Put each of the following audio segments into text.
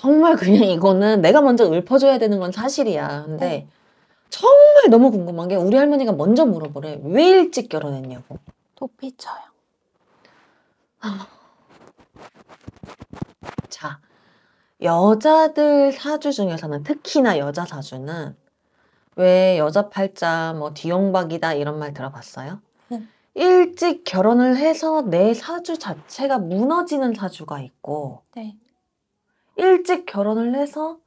정말 그냥 이거는 내가 먼저 읊어줘야 되는 건 사실이야. 근데 네. 정말 너무 궁금한 게 우리 할머니가 먼저 물어보래. 왜 일찍 결혼했냐고. 도피 쳐요. 아. 자, 여자들 사주 중에서는 특히나 여자 사주는 왜 여자 팔자 뭐 뒤용박이다 이런 말 들어봤어요? 응. 네. 일찍 결혼을 해서 내 사주 자체가 무너지는 사주가 있고 네. 일찍 결혼을 해서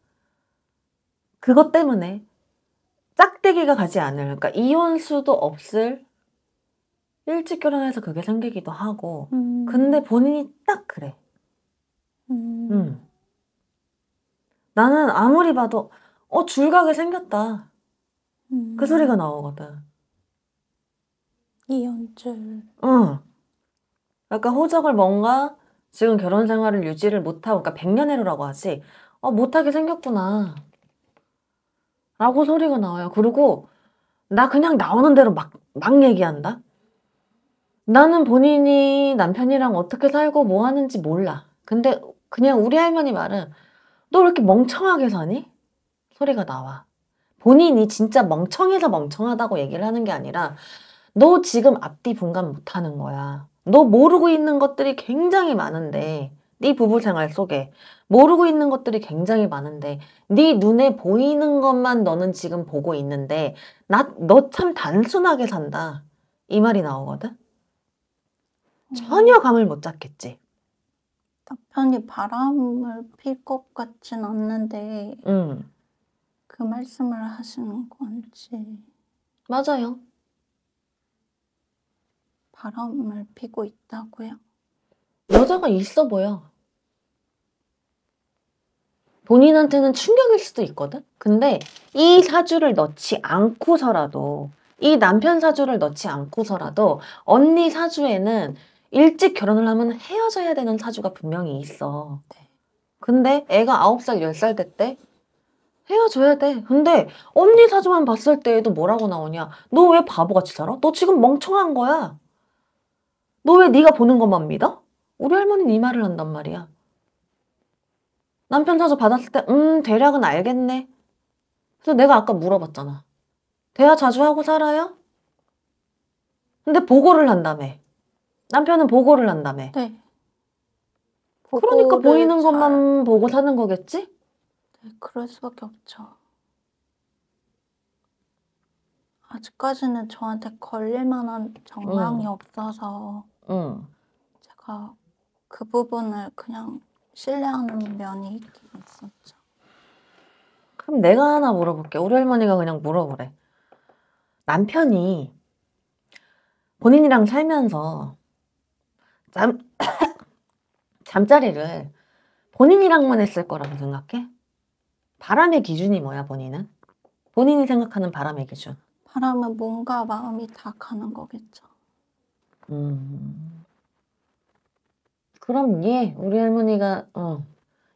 그것 때문에 짝대기가 가지 않을, 그러니까 이혼수도 없을 일찍 결혼해서 그게 생기기도 하고, 음. 근데 본인이 딱 그래. 음. 음. 나는 아무리 봐도, 어, 줄각이 생겼다. 음. 그 소리가 나오거든. 이혼줄. 응. 약간 호적을 뭔가 지금 결혼 생활을 유지를 못하고 그러니까 백년해로라고 하지 어 못하게 생겼구나 라고 소리가 나와요. 그리고 나 그냥 나오는 대로 막, 막 얘기한다? 나는 본인이 남편이랑 어떻게 살고 뭐 하는지 몰라. 근데 그냥 우리 할머니 말은 너 왜 이렇게 멍청하게 사니? 소리가 나와. 본인이 진짜 멍청해서 멍청하다고 얘기를 하는 게 아니라 너 지금 앞뒤 분간 못 하는 거야. 너 모르고 있는 것들이 굉장히 많은데 네 부부 생활 속에 모르고 있는 것들이 굉장히 많은데 네 눈에 보이는 것만 너는 지금 보고 있는데 나 너 참 단순하게 산다 이 말이 나오거든 음. 전혀 감을 못 잡겠지 답변이 바람을 필 것 같진 않는데 음. 그 말씀을 하시는 건지 맞아요 바람을 피고 있다고요? 여자가 있어 보여. 본인한테는 충격일 수도 있거든? 근데 이 사주를 넣지 않고서라도 이 남편 사주를 넣지 않고서라도 언니 사주에는 일찍 결혼을 하면 헤어져야 되는 사주가 분명히 있어. 네. 근데 애가 9살, 10살 됐대? 헤어져야 돼. 근데 언니 사주만 봤을 때에도 뭐라고 나오냐? 너 왜 바보같이 살아? 너 지금 멍청한 거야. 너왜 네가 보는 것만 믿어? 우리 할머니는 이 말을 한단 말이야. 남편 사주 받았을 때, 음, 대략은 알겠네. 그래서 내가 아까 물어봤잖아. 대화 자주 하고 살아요? 근데 보고를 한다며. 남편은 보고를 한다며. 네. 그러니까 보이는 잘... 것만 보고 사는 거겠지? 네, 그럴 수밖에 없죠. 아직까지는 저한테 걸릴 만한 정황이 음. 없어서 응. 어. 제가 그 부분을 그냥 신뢰하는 면이 있긴 있었죠. 그럼 내가 하나 물어볼게. 우리 할머니가 그냥 물어보래. 남편이 본인이랑 살면서 잠, 잠자리를 본인이랑만 했을 거라고 생각해? 바람의 기준이 뭐야, 본인은? 본인이 생각하는 바람의 기준. 바람은 뭔가 마음이 다 가는 거겠죠. 음. 그럼 예, 우리 할머니가 어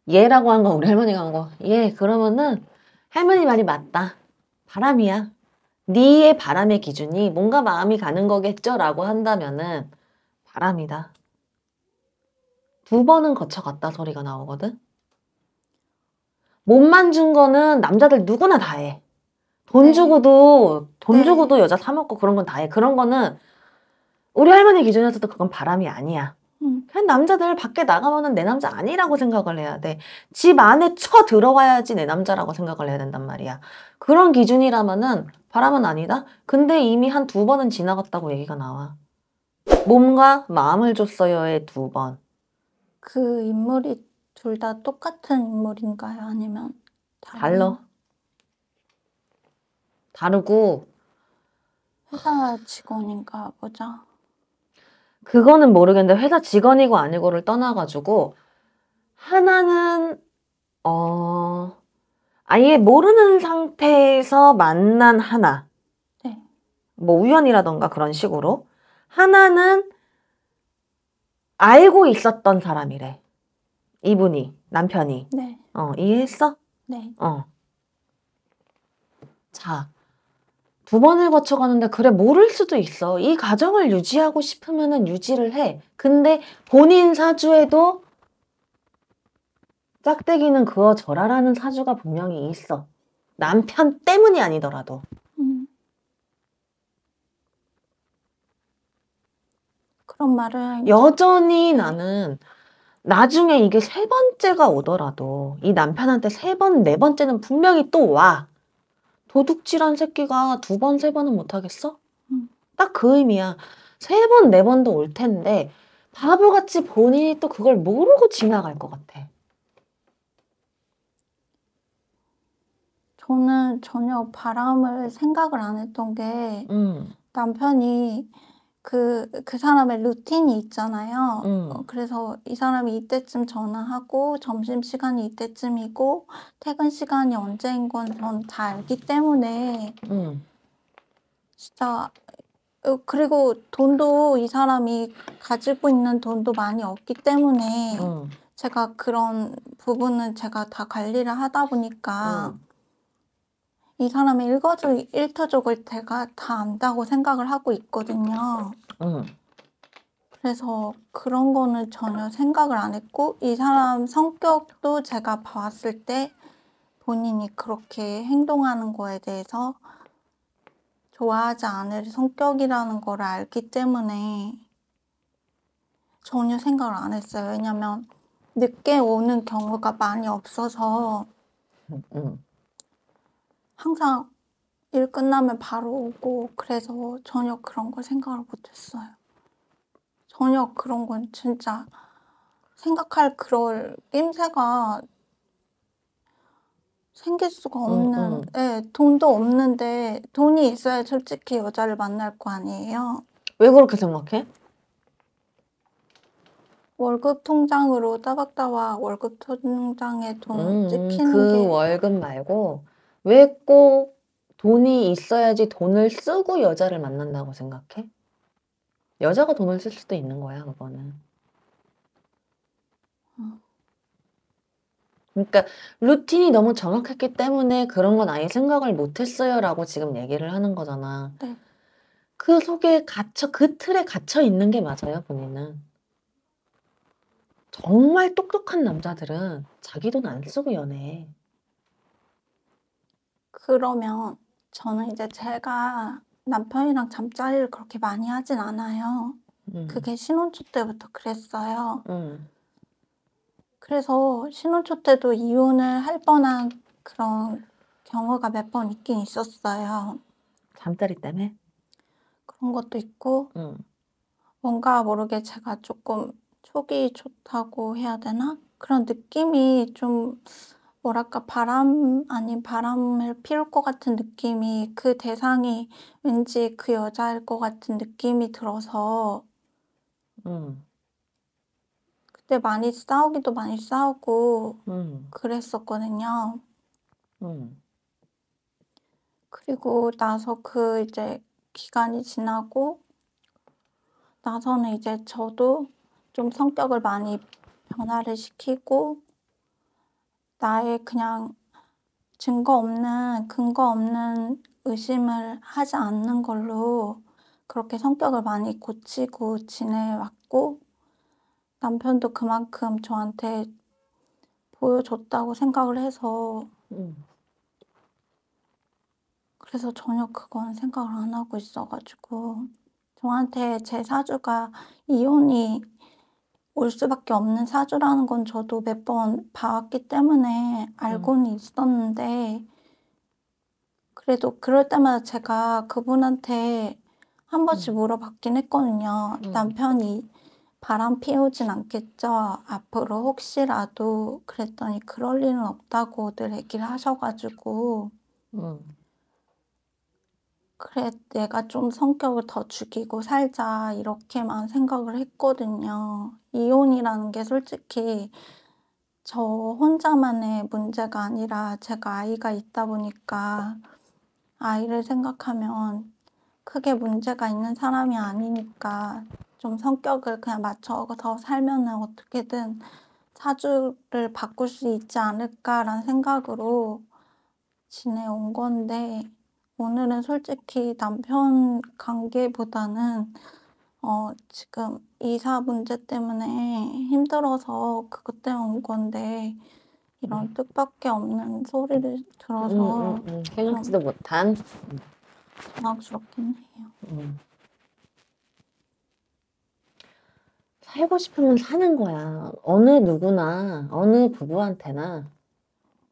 예라고 한거 우리 할머니가 한 거. 예, 그러면은 할머니 말이 맞다. 바람이야. 네의 바람의 기준이 뭔가 마음이 가는 거겠죠라고 한다면은 바람이다. 두 번은 거쳐갔다 소리가 나오거든. 몸만 준 거는 남자들 누구나 다 해. 돈 네. 주고도 돈 네. 주고도 여자 사 먹고 그런 건 다 해. 그런 거는 우리 할머니 기준에서도 그건 바람이 아니야. 음. 그냥 남자들 밖에 나가면내 남자 아니라고 생각을 해야 돼. 집 안에 쳐 들어가야지 내 남자라고 생각을 해야 된단 말이야. 그런 기준이라면은 바람은 아니다. 근데 이미 한 두 번은 지나갔다고 얘기가 나와. 몸과 마음을 줬어요의 두 번. 그 인물이 둘 다 똑같은 인물인가요? 아니면 다른... 달러. 다르고 회사 직원인가 보자. 그거는 모르겠는데 회사 직원이고 아니고를 떠나가지고 하나는 어 아예 모르는 상태에서 만난 하나 네. 뭐 우연이라던가 그런 식으로 하나는 알고 있었던 사람이래 이분이 남편이 네. 어 이해했어? 네. 어. 자두 번을 거쳐가는데 그래 모를 수도 있어. 이 가정을 유지하고 싶으면 유지를 해. 근데 본인 사주에도 짝대기는 그어 저라라는 사주가 분명히 있어. 남편 때문이 아니더라도. 음. 그런 말을 여전히 나는 나중에 이게 세 번째가 오더라도 이 남편한테 세 번, 네 번째는 분명히 또 와. 도둑질한 새끼가 두 번, 세 번은 못하겠어? 음. 딱그 의미야. 세 번, 네 번도 올 텐데 바보같이 본인이 또 그걸 모르고 지나갈 것 같아. 저는 전혀 바람을 생각을 안 했던 게 음. 남편이 그, 그 사람의 루틴이 있잖아요. 음. 어, 그래서 이 사람이 이때쯤 전화하고, 점심시간이 이때쯤이고, 퇴근 시간이 언제인 건 전 다 알기 때문에, 음. 진짜, 어, 그리고 돈도 이 사람이 가지고 있는 돈도 많이 없기 때문에, 음. 제가 그런 부분은 제가 다 관리를 하다 보니까, 음. 이 사람의 일거주 일투족을 제가 다 안다고 생각을 하고 있거든요. 응. 그래서 그런 거는 전혀 생각을 안 했고 이 사람 성격도 제가 봤을 때 본인이 그렇게 행동하는 거에 대해서 좋아하지 않을 성격이라는 걸 알기 때문에 전혀 생각을 안 했어요. 왜냐면 늦게 오는 경우가 많이 없어서 응, 항상 일 끝나면 바로 오고 그래서 전혀 그런 걸 생각을 못했어요. 전혀 그런 건 진짜 생각할 그럴 낌새가 생길 수가 없는, 음, 음. 예, 돈도 없는데 돈이 있어야 솔직히 여자를 만날 거 아니에요. 왜 그렇게 생각해? 월급 통장으로 따박따박 월급 통장에 돈 음, 찍히는 그게 월급 말고 왜꼭 돈이 있어야지 돈을 쓰고 여자를 만난다고 생각해? 여자가 돈을 쓸 수도 있는 거야, 그거는. 그러니까 루틴이 너무 정확했기 때문에 그런 건 아예 생각을 못 했어요라고 지금 얘기를 하는 거잖아. 네. 그 속에 갇혀 그 틀에 갇혀 있는 게 맞아요, 본인은. 정말 똑똑한 남자들은 자기 돈 안 쓰고 연애해. 그러면 저는 이제 제가 남편이랑 잠자리를 그렇게 많이 하진 않아요. 음. 그게 신혼초 때부터 그랬어요. 음. 그래서 신혼초 때도 이혼을 할 뻔한 그런 경우가 몇 번 있긴 있었어요. 잠자리 때문에? 그런 것도 있고, 음. 뭔가 모르게 제가 조금 촉이 좋다고 해야 되나? 그런 느낌이 좀 뭐랄까 바람 아닌 바람을 피울 것 같은 느낌이 그 대상이 왠지 그 여자일 것 같은 느낌이 들어서 음. 그때 많이 싸우기도 많이 싸우고 음. 그랬었거든요. 음. 그리고 나서 그 이제 기간이 지나고 나서는 이제 저도 좀 성격을 많이 변화를 시키고 나의 그냥 증거 없는, 근거 없는 의심을 하지 않는 걸로 그렇게 성격을 많이 고치고 지내왔고, 남편도 그만큼 저한테 보여줬다고 생각을 해서, 음. 그래서 전혀 그건 생각을 안 하고 있어가지고, 저한테 제 사주가 이혼이 올 수밖에 없는 사주라는 건 저도 몇 번 봐왔기 때문에 알고는 음. 있었는데 그래도 그럴 때마다 제가 그분한테 한 번씩 음. 물어봤긴 했거든요. 음. 남편이 바람 피우진 않겠죠. 앞으로 혹시라도 그랬더니 그럴 일은 없다고 늘 얘기를 하셔가지고 음. 그래 내가 좀 성격을 더 죽이고 살자 이렇게만 생각을 했거든요. 이혼이라는 게 솔직히 저 혼자만의 문제가 아니라 제가 아이가 있다 보니까 아이를 생각하면 크게 문제가 있는 사람이 아니니까 좀 성격을 그냥 맞춰서 살면은 어떻게든 사주를 바꿀 수 있지 않을까라는 생각으로 지내온 건데 오늘은 솔직히 남편 관계보다는 어, 지금 이사 문제 때문에 힘들어서 그것 때문에 온 건데 이런 음. 뜻밖에 없는 소리를 들어서 음, 음, 음. 생각지도 못한. 당황스럽긴 해요. 음. 살고 싶으면 사는 거야. 어느 누구나, 어느 부부한테나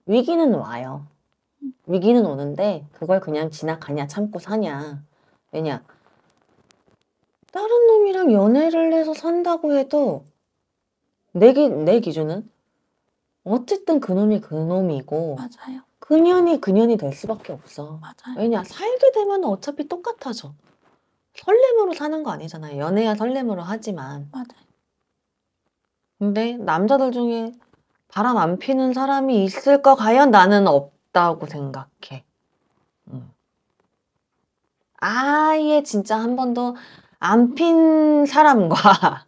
위기는 와요. 음. 위기는 오는데 그걸 그냥 지나가냐 참고 사냐. 왜냐? 다른 놈이랑 연애를 해서 산다고 해도 내, 기, 내 기준은 어쨌든 그놈이 그놈이고 맞아요. 그년이 그년이 될 수밖에 없어. 맞아요. 왜냐 살게 되면 어차피 똑같아져. 설렘으로 사는 거 아니잖아요. 연애야 설렘으로 하지만. 맞아요. 근데 남자들 중에 바람 안 피는 사람이 있을까 과연 나는 없다고 생각해. 음. 아예 진짜 한 번도 안핀 사람과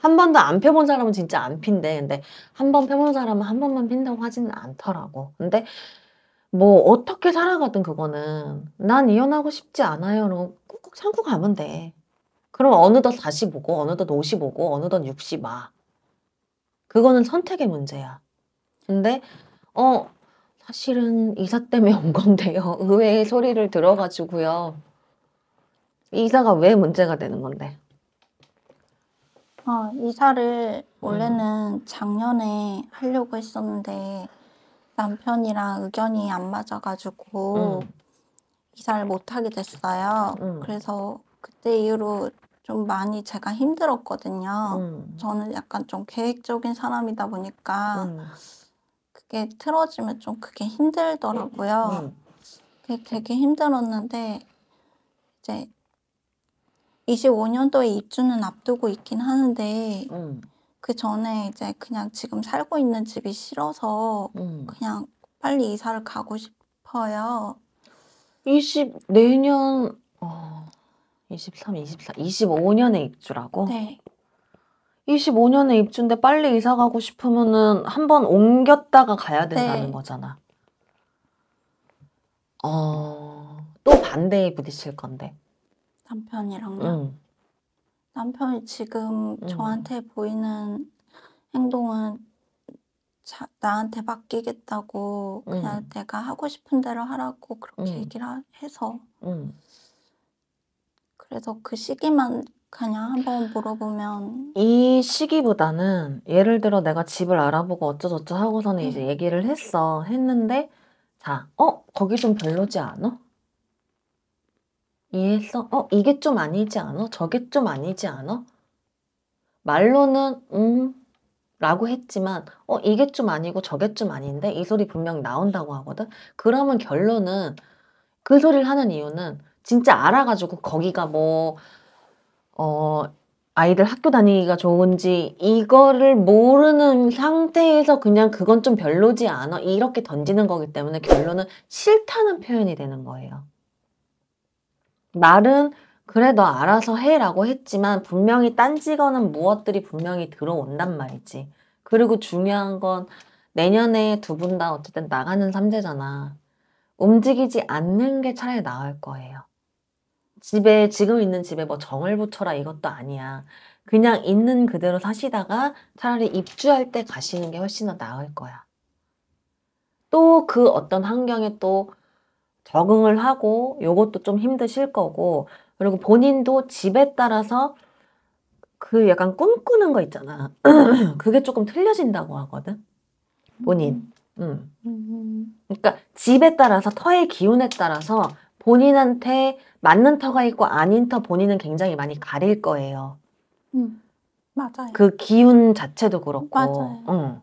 한 번도 안 펴본 사람은 진짜 안 핀대. 근데 한 번 펴본 사람은 한 번만 핀다고 하지는 않더라고. 근데 뭐 어떻게 살아가든 그거는 난 이혼하고 싶지 않아요. 로 꾹꾹 참고 가면 돼. 그럼 어느덧 45고 어느덧 55고 어느덧 60 마. 그거는 선택의 문제야. 근데 어 사실은 이사 때문에 온 건데요. 의외의 소리를 들어가지고요. 이사가 왜 문제가 되는 건데? 아, 이사를 원래는 음. 작년에 하려고 했었는데 남편이랑 의견이 안 맞아가지고 음. 이사를 못 하게 됐어요. 음. 그래서 그때 이후로 좀 많이 제가 힘들었거든요. 음. 저는 약간 좀 계획적인 사람이다 보니까 음. 그게 틀어지면 좀 그게 힘들더라고요. 음. 그게 되게 힘들었는데 이제 25년도에 입주는 앞두고 있긴 하는데 음. 그 전에 이제 그냥 지금 살고 있는 집이 싫어서 음. 그냥 빨리 이사를 가고 싶어요. 20 내년 어 23, 24, 25년에 입주라고? 네. 25년에 입주인데 빨리 이사 가고 싶으면은 한번 옮겼다가 가야 된다는 네. 거잖아. 어, 또 반대에 부딪힐 건데. 남편이랑요? 응. 남편이 지금 응. 저한테 보이는 행동은 자, 나한테 맡기겠다고 그냥 내가 하고 싶은 대로 하라고 그렇게 얘기를 하, 해서 그래서 그 시기만 그냥 한번 물어보면 이 시기보다는 예를 들어 내가 집을 알아보고 어쩌저쩌 하고서는 네. 이제 얘기를 했어 했는데 자어 거기 좀 별로지 않아? 이해했어? 어, 이게 좀 아니지 않아? 저게 좀 아니지 않아? 말로는 음 라고 했지만 어 이게 좀 아니고 저게 좀 아닌데 이 소리 분명 나온다고 하거든. 그러면 결론은 그 소리를 하는 이유는 진짜 알아가지고 거기가 뭐 어 아이들 학교 다니기가 좋은지 이거를 모르는 상태에서 그냥 그건 좀 별로지 않아 이렇게 던지는 거기 때문에 결론은 싫다는 표현이 되는 거예요. 말은 그래 너 알아서 해라고 했지만 분명히 딴지거는 무엇들이 분명히 들어온단 말이지. 그리고 중요한 건 내년에 두 분 다 어쨌든 나가는 삼재잖아. 움직이지 않는 게 차라리 나을 거예요. 집에 지금 있는 집에 뭐 정을 붙여라 이것도 아니야. 그냥 있는 그대로 사시다가 차라리 입주할 때 가시는 게 훨씬 더 나을 거야. 또 그 어떤 환경에 또 적응을 하고 이것도좀 힘드실 거고 그리고 본인도 집에 따라서 그 약간 꿈꾸는 거 있잖아. 그게 조금 틀려진다고 하거든. 본인. 음. 음. 음. 그러니까 집에 따라서 터의 기운에 따라서 본인한테 맞는 터가 있고 아닌 터 본인은 굉장히 많이 가릴 거예요. 음. 맞아요. 그 기운 자체도 그렇고. 맞아요. 음.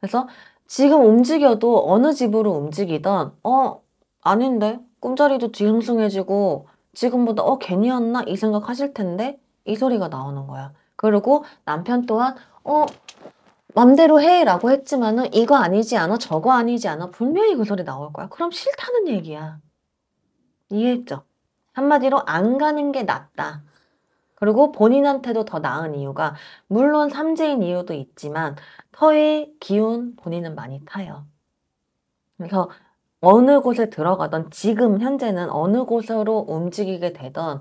그래서 지금 움직여도 어느 집으로 움직이던 어 아닌데 꿈자리도 뒤숭숭해지고 지금보다 어 괜히 왔나 이 생각하실 텐데 이 소리가 나오는 거야. 그리고 남편 또한 어 맘대로 해라고 했지만은 이거 아니지 않아 저거 아니지 않아 분명히 그 소리 나올 거야. 그럼 싫다는 얘기야. 이해했죠? 한마디로 안 가는 게 낫다. 그리고 본인한테도 더 나은 이유가 물론 삼재인 이유도 있지만 터의 기운 본인은 많이 타요. 그래서 어느 곳에 들어가던 지금 현재는 어느 곳으로 움직이게 되던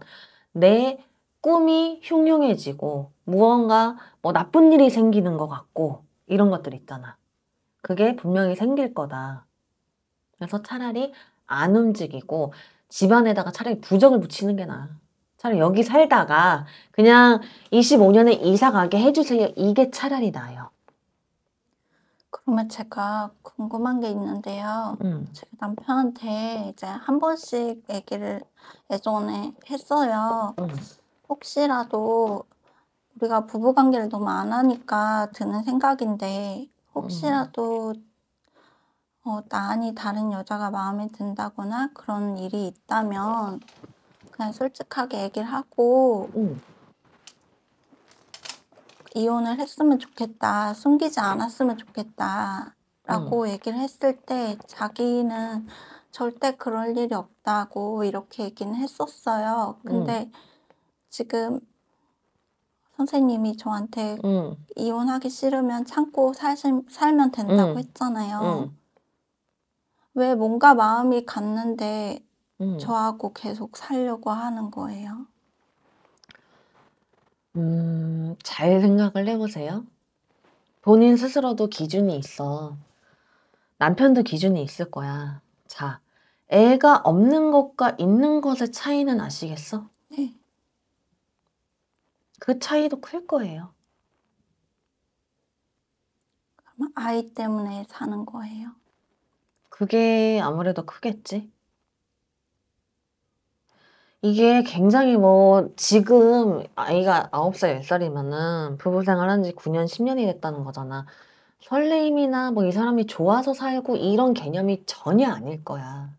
내 꿈이 흉흉해지고 무언가 뭐 나쁜 일이 생기는 것 같고 이런 것들 있잖아. 그게 분명히 생길 거다. 그래서 차라리 안 움직이고 집안에다가 차라리 부정을 붙이는 게 나아. 차라리 여기 살다가 그냥 25년에 이사 가게 해주세요. 이게 차라리 나아요. 그러면 제가 궁금한 게 있는데요. 음. 제가 남편한테 이제 한 번씩 얘기를 예전에 했어요. 음. 혹시라도 우리가 부부 관계를 너무 안 하니까 드는 생각인데 음. 혹시라도 어, 나니 다른 여자가 마음에 든다거나 그런 일이 있다면 그냥 솔직하게 얘기를 하고 음. 이혼을 했으면 좋겠다, 숨기지 네. 않았으면 좋겠다라고 음. 얘기를 했을 때 자기는 절대 그럴 일이 없다고 이렇게 얘기는 했었어요. 근데 음. 지금 선생님이 저한테 음. 이혼하기 싫으면 참고 살심, 살면 된다고 음. 했잖아요. 음. 왜 뭔가 마음이 갔는데 음. 저하고 계속 살려고 하는 거예요? 음, 잘 생각을 해보세요. 본인 스스로도 기준이 있어. 남편도 기준이 있을 거야. 자, 애가 없는 것과 있는 것의 차이는 아시겠어? 네. 그 차이도 클 거예요. 아이 때문에 사는 거예요? 그게 아무래도 크겠지. 이게 굉장히 뭐 지금 아이가 9살, 10살이면은 부부 생활한 지 9년, 10년이 됐다는 거잖아. 설레임이나 뭐 이 사람이 좋아서 살고 이런 개념이 전혀 아닐 거야.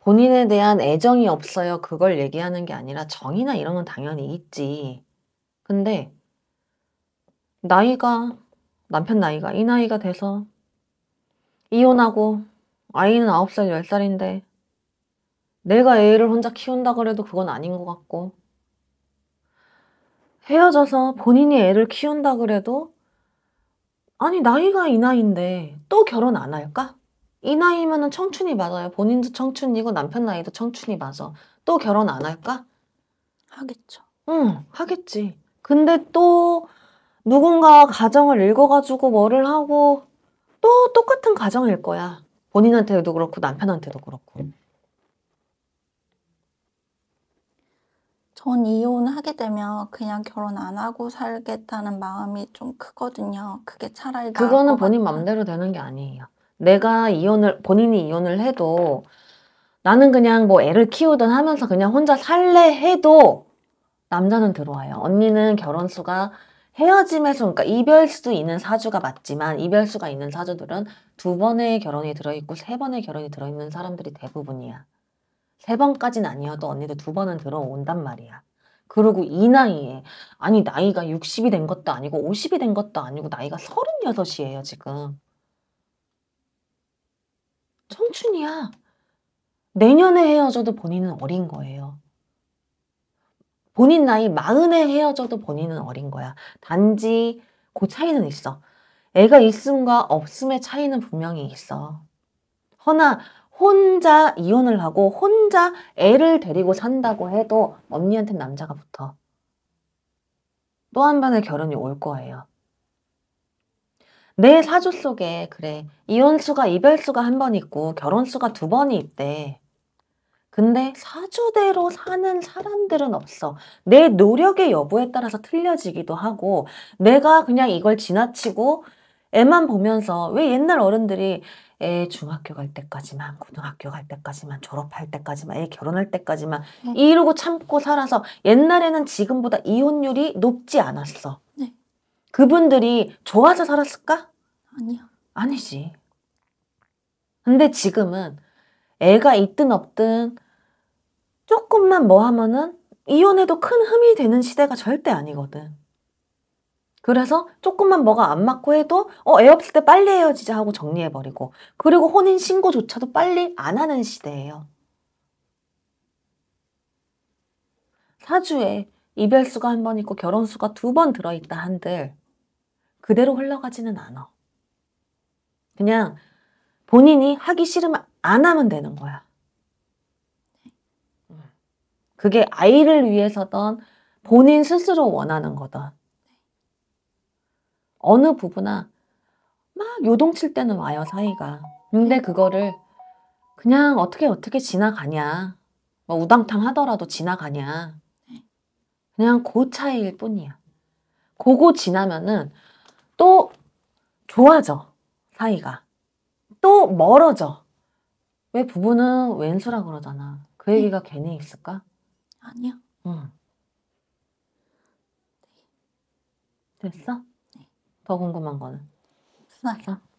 본인에 대한 애정이 없어요. 그걸 얘기하는 게 아니라 정이나 이런 건 당연히 있지. 근데 나이가 남편 나이가 이 나이가 돼서 이혼하고 아이는 9살, 10살인데 내가 애를 혼자 키운다 그래도 그건 아닌 것 같고 헤어져서 본인이 애를 키운다 그래도 아니 나이가 이 나이인데 또 결혼 안 할까? 이나이면 청춘이 맞아요. 본인도 청춘이고 남편 나이도 청춘이 맞아. 또 결혼 안 할까? 하겠죠. 응, 하겠지. 근데 또 누군가 가정을 읽어가지고 뭐를 하고 또 똑같은 가정일 거야. 본인한테도 그렇고 남편한테도 그렇고. 전 이혼하게 되면 그냥 결혼 안 하고 살겠다는 마음이 좀 크거든요. 그게 차라리 그거는 본인 같아요. 맘대로 되는 게 아니에요. 내가 이혼을 본인이 이혼을 해도 나는 그냥 뭐 애를 키우든 하면서 그냥 혼자 살래 해도 남자는 들어와요. 언니는 결혼 수가 헤어짐에서 그러니까 이별수 있는 사주가 맞지만 이별수가 있는 사주들은 두 번의 결혼이 들어있고 세 번의 결혼이 들어있는 사람들이 대부분이야. 세 번까진 아니어도 언니도 두 번은 들어온단 말이야. 그리고 이 나이에 아니 나이가 60이 된 것도 아니고 50이 된 것도 아니고 나이가 36이에요 지금. 청춘이야. 내년에 헤어져도 본인은 어린 거예요. 본인 나이 마흔에 헤어져도 본인은 어린 거야. 단지 그 차이는 있어. 애가 있음과 없음의 차이는 분명히 있어. 허나 혼자 이혼을 하고 혼자 애를 데리고 산다고 해도 언니한테 남자가 붙어. 또 한 번의 결혼이 올 거예요. 내 사주 속에 그래 이혼수가 이별수가 한 번 있고 결혼수가 두 번이 있대. 근데 사주대로 사는 사람들은 없어. 내 노력의 여부에 따라서 틀려지기도 하고 내가 그냥 이걸 지나치고 애만 보면서 왜 옛날 어른들이 애 중학교 갈 때까지만 고등학교 갈 때까지만 졸업할 때까지만 애 결혼할 때까지만 네. 이러고 참고 살아서 옛날에는 지금보다 이혼율이 높지 않았어. 네. 그분들이 좋아서 살았을까? 아니요. 아니지. 근데 지금은 애가 있든 없든 조금만 뭐 하면은 이혼해도 큰 흠이 되는 시대가 절대 아니거든. 그래서 조금만 뭐가 안 맞고 해도 어, 애 없을 때 빨리 헤어지자 하고 정리해버리고 그리고 혼인 신고조차도 빨리 안 하는 시대예요. 사주에 이별수가 한 번 있고 결혼수가 두 번 들어있다 한들 그대로 흘러가지는 않아. 그냥 본인이 하기 싫으면 안 하면 되는 거야. 네. 음. 그게 아이를 위해서든 본인 스스로 원하는 거든 어느 부부나 막 요동칠 때는 와요 사이가 근데 그거를 그냥 어떻게 어떻게 지나가냐 뭐 우당탕 하더라도 지나가냐 그냥 그 차이일 뿐이야 그거 지나면은 또 좋아져 사이가 또 멀어져 왜 부부는 왼수라 그러잖아. 그 네. 얘기가 괜히 있을까? 아니요. 응. 네. 됐어? 네. 더 궁금한 거는? 수학